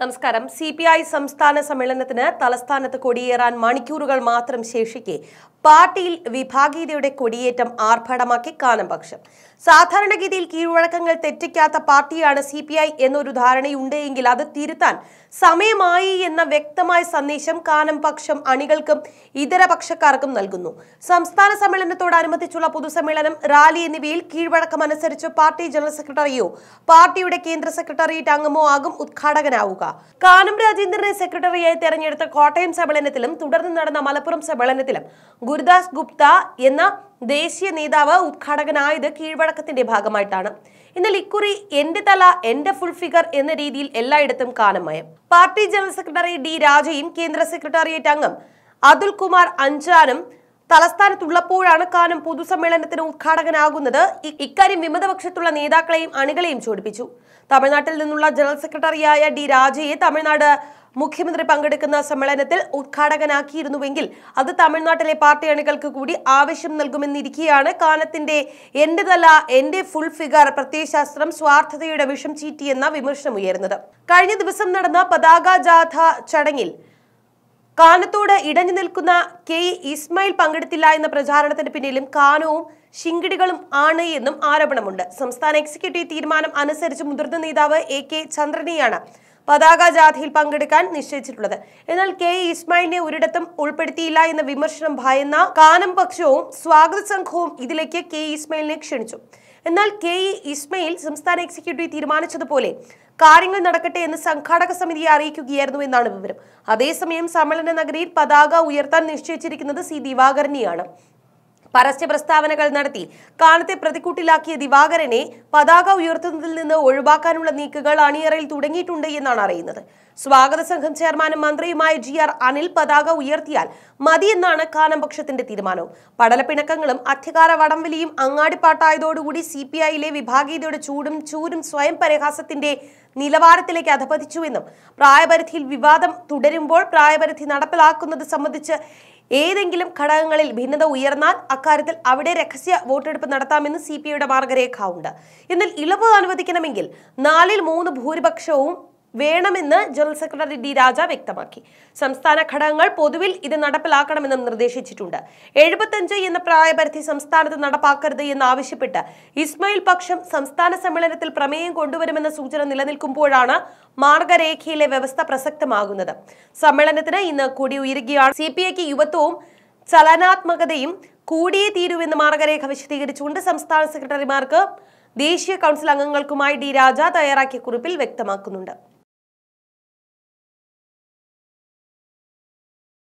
നമസ്കാരം C P I സംസ്ഥാന സമ്മേളനത്തിന് തലസ്ഥാനത്ത് കൊടിയേറാൻ മണിക്കൂറുകൾ മാത്രം ശേഷിക്കെ പാർട്ടിയിൽ വിഭാഗീയതയുടെ കൊടിയേറ്റം ആർഭാടമാക്കി കാനംപക്ഷം സാധാരണഗതിയിൽ കീഴ്വഴക്കങ്ങൾ തെറ്റിക്കാത്ത പാർട്ടിയാണ് സി പി ഐ എന്നൊരു ധാരണയുണ്ടെങ്കിൽ അത് തിരുത്താൻ സമയമായി എന്ന വ്യക്തമായ സന്ദേശം കാനംപക്ഷം അണികൾക്കും ഇതര പക്ഷക്കാർക്കും നൽകുന്നു സംസ്ഥാന സമ്മേളനത്തോടനുബന്ധിച്ചുള്ള പൊതുസമ്മേളനം റാലി എന്നിവയിൽ കീഴ്വഴക്കം അനുസരിച്ച് പാർട്ടി ജനറൽ സെക്രട്ടറിയോ പാർട്ടിയുടെ കേന്ദ്ര സെക്രട്ടേറിയറ്റ് അംഗമോ ആകും ഉദ്ഘാടകനാവുക കാനം രാജേന്ദ്രനെ സെക്രട്ടറിയായി തെരഞ്ഞെടുത്ത കോട്ടയം സമ്മേളനത്തിലും തുടർന്ന് നടന്ന മലപ്പുറം സമ്മേളനത്തിലും ഗുരുദാസ് ഗുപ്ത എന്ന ദേശീയ നേതാവ് ഉദ്ഘാടകനായത് കീഴ്വഴക്കത്തിന്റെ ഭാഗമായിട്ടാണ് എന്നാൽ ഇക്കുറി എന്റെ തല എന്റെ ഫുൾ ഫിഗർ എന്ന രീതിയിൽ എല്ലായിടത്തും കാനമയം പാർട്ടി ജനറൽ സെക്രട്ടറി ഡി രാജയും കേന്ദ്ര സെക്രട്ടേറിയറ്റ് അംഗം അതുൽ കുമാർ അഞ്ചാനും തലസ്ഥാനത്തുള്ളപ്പോഴാണ് കാനം പൊതുസമ്മേളനത്തിന് ഉദ്ഘാടകനാകുന്നത് ഇക്കാര്യം വിമതപക്ഷത്തുള്ള നേതാക്കളെയും അണികളെയും ചോദിപ്പിച്ചു തമിഴ്നാട്ടിൽ നിന്നുള്ള ജനറൽ സെക്രട്ടറിയായ ഡി രാജയെ തമിഴ്നാട് മുഖ്യമന്ത്രി പങ്കെടുക്കുന്ന സമ്മേളനത്തിൽ ഉദ്ഘാടകനാക്കിയിരുന്നുവെങ്കിൽ അത് തമിഴ്നാട്ടിലെ പാർട്ടി അണികൾക്ക് കൂടി ആവശ്യം നൽകുമെന്നിരിക്കെയാണ് കാനത്തിന്റെ തല എന്റെ ഫുൾ ഫിഗർ പ്രത്യയശാസ്ത്രം സ്വാർത്ഥതയുടെ വിഷം ചീറ്റിയെന്ന വിമർശനം ഉയരുന്നത് കഴിഞ്ഞ ദിവസം നടന്ന പതാക ജാഥ ചടങ്ങിൽ കാനത്തോട് ഇടഞ്ഞു നിൽക്കുന്ന കെ ഇസ്മായിൽ പങ്കെടുത്തില്ല എന്ന പ്രചാരണത്തിന് പിന്നിലും കാനവും ശിങ്കിടികളും ആണ് എന്നും ആരോപണമുണ്ട് സംസ്ഥാന എക്സിക്യൂട്ടീവ് തീരുമാനം അനുസരിച്ച് മുതിർന്ന നേതാവ് എ കെ ചന്ദ്രനെയാണ് പതാക ജാഥയിൽ പങ്കെടുക്കാൻ നിശ്ചയിച്ചിട്ടുള്ളത് എന്നാൽ കെ ഇസ്മായിലിനെ ഒരിടത്തും ഉൾപ്പെടുത്തിയില്ല എന്ന വിമർശനം ഭയന്ന കാനം പക്ഷവും സ്വാഗത സംഘവും ഇതിലേക്ക് കെ ഇസ്മായിലിനെ ക്ഷണിച്ചു എന്നാൽ കെ ഇസ്മയിൽ സംസ്ഥാന എക്സിക്യൂട്ടീവ് തീരുമാനിച്ചതുപോലെ കാര്യങ്ങൾ നടക്കട്ടെ എന്ന് സംഘാടക സമിതിയെ അറിയിക്കുകയായിരുന്നു എന്നാണ് വിവരം അതേസമയം സമ്മേളന നഗരിയിൽ പതാക ഉയർത്താൻ നിശ്ചയിച്ചിരിക്കുന്നത് സി ദിവാകരനെയാണ് പരസ്യ പ്രസ്താവനകൾ നടത്തി കാണത്തെ പ്രതിക്കൂട്ടിലാക്കിയ ദിവാകരനെ പതാക ഉയർത്തുന്നതിൽ നിന്ന് ഒഴിവാക്കാനുള്ള നീക്കുകൾ അണിയറയിൽ തുടങ്ങിയിട്ടുണ്ട് എന്നാണ് അറിയുന്നത് സ്വാഗത സംഘം ചെയർമാനും മന്ത്രിയുമായ ജി ആർ അനിൽ പതാക ഉയർത്തിയാൽ മതിയെന്നാണ് കാനംപക്ഷത്തിന്റെ തീരുമാനവും പടലപ്പിണക്കങ്ങളും അധികാര വടംവലിയും അങ്ങാടിപ്പാട്ടായതോടുകൂടി സി പി ഐയിലെ വിഭാഗീയതയുടെ ചൂടും ചൂരും സ്വയം പരിഹാസത്തിന്റെ നിലവാരത്തിലേക്ക് അധപതിച്ചുവെന്നും പ്രായപരിധിയിൽ വിവാദം തുടരുമ്പോൾ പ്രായപരിധി നടപ്പിലാക്കുന്നത് സംബന്ധിച്ച് ഏതെങ്കിലും ഘടകങ്ങളിൽ ഭിന്നത ഉയർന്നാൽ അക്കാര്യത്തിൽ അവിടെ രഹസ്യ വോട്ടെടുപ്പ് നടത്താമെന്ന് സി പി ഐയുടെ മാർഗരേഖ ഉണ്ട് എന്നാൽ ഇളവ് അനുവദിക്കണമെങ്കിൽ നാലിൽ മൂന്ന് ഭൂരിപക്ഷവും വേണമെന്ന് ജനറൽ സെക്രട്ടറി ഡി രാജ വ്യക്തമാക്കി സംസ്ഥാന ഘടകങ്ങൾ പൊതുവിൽ ഇത് നടപ്പിലാക്കണമെന്നും നിർദ്ദേശിച്ചിട്ടുണ്ട് എഴുപത്തഞ്ച് എന്ന പ്രായപരിധി സംസ്ഥാനത്ത് നടപ്പാക്കരുത് എന്നാവശ്യപ്പെട്ട് ഇസ്മയിൽ പക്ഷം സംസ്ഥാന സമ്മേളനത്തിൽ പ്രമേയം കൊണ്ടുവരുമെന്ന സൂചന നിലനിൽക്കുമ്പോഴാണ് മാർഗരേഖയിലെ വ്യവസ്ഥ പ്രസക്തമാകുന്നത് സമ്മേളനത്തിന് ഇന്ന് കൂടി ഉയരുകയാണ് സി പി ഐക്ക് യുവത്വവും ചലനാത്മകതയും കൂടിയേ തീരുവെന്ന് മാർഗരേഖ വിശദീകരിച്ചുകൊണ്ട് സംസ്ഥാന സെക്രട്ടറിമാർക്ക് ദേശീയ കൗൺസിൽ അംഗങ്ങൾക്കുമായി ഡി രാജ തയ്യാറാക്കിയ കുറിപ്പിൽ വ്യക്തമാക്കുന്നുണ്ട്